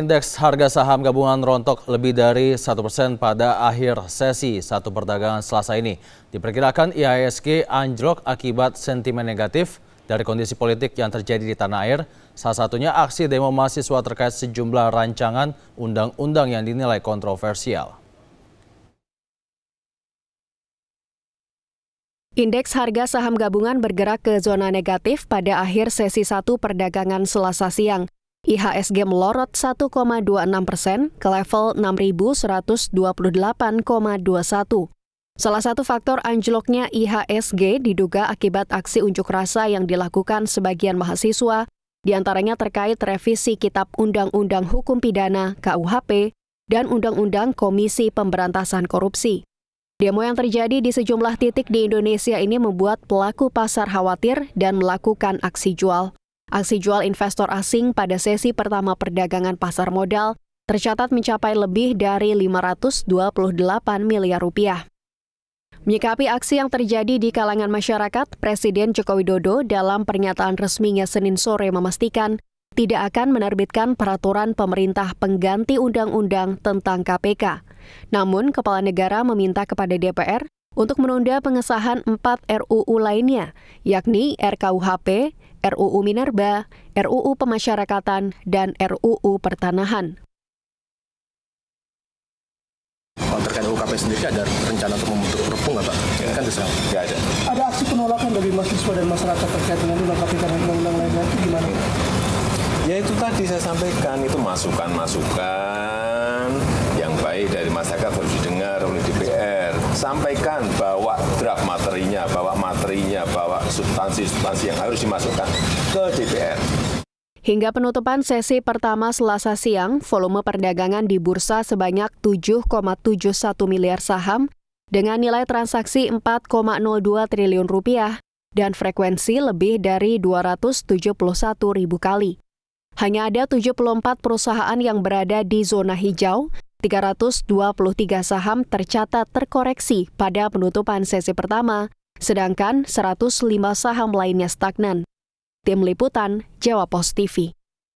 Indeks harga saham gabungan rontok lebih dari satu persen pada akhir sesi satu perdagangan selasa ini. Diperkirakan IHSG anjlok akibat sentimen negatif dari kondisi politik yang terjadi di tanah air, salah satunya aksi demo mahasiswa terkait sejumlah rancangan undang-undang yang dinilai kontroversial. Indeks harga saham gabungan bergerak ke zona negatif pada akhir sesi satu perdagangan selasa siang. IHSG melorot 1,26 persen ke level 6.128,21. Salah satu faktor anjloknya IHSG diduga akibat aksi unjuk rasa yang dilakukan sebagian mahasiswa, diantaranya terkait revisi Kitab Undang-Undang Hukum Pidana KUHP dan Undang-Undang Komisi Pemberantasan Korupsi. Demo yang terjadi di sejumlah titik di Indonesia ini membuat pelaku pasar khawatir dan melakukan aksi jual. Aksi jual investor asing pada sesi pertama perdagangan pasar modal tercatat mencapai lebih dari 528 miliar rupiah. Menyikapi aksi yang terjadi di kalangan masyarakat, Presiden Joko Widodo dalam pernyataan resminya Senin sore memastikan tidak akan menerbitkan peraturan pemerintah pengganti undang-undang tentang KPK. Namun, kepala negara meminta kepada DPR untuk menunda pengesahan empat RUU lainnya, yakni RKUHP, RUU Minerba, RUU Pemasyarakatan, dan RUU Pertanahan. Kalau terkait UKP sendiri ada rencana untuk membentuk perpu nggak Pak? Ya. Kan terserah. Ya ada. Ada aksi penolakan dari mahasiswa dan masyarakat terkait dengan undang UKP dan undang-undang lainnya itu gimana? Ya itu tadi saya sampaikan, itu masukan-masukan yang baik dari masyarakat harus didengar sampaikan bawa draft materinya, bawa materinya, bawa substansi-substansi yang harus dimasukkan ke DPR. Hingga penutupan sesi pertama Selasa siang, volume perdagangan di bursa sebanyak 7,71 miliar saham dengan nilai transaksi 4,02 triliun rupiah dan frekuensi lebih dari 271 ribu kali. Hanya ada 74 perusahaan yang berada di zona hijau 323 saham tercatat terkoreksi pada penutupan sesi pertama, sedangkan 105 saham lainnya stagnan. Tim Liputan, Jawa Post TV.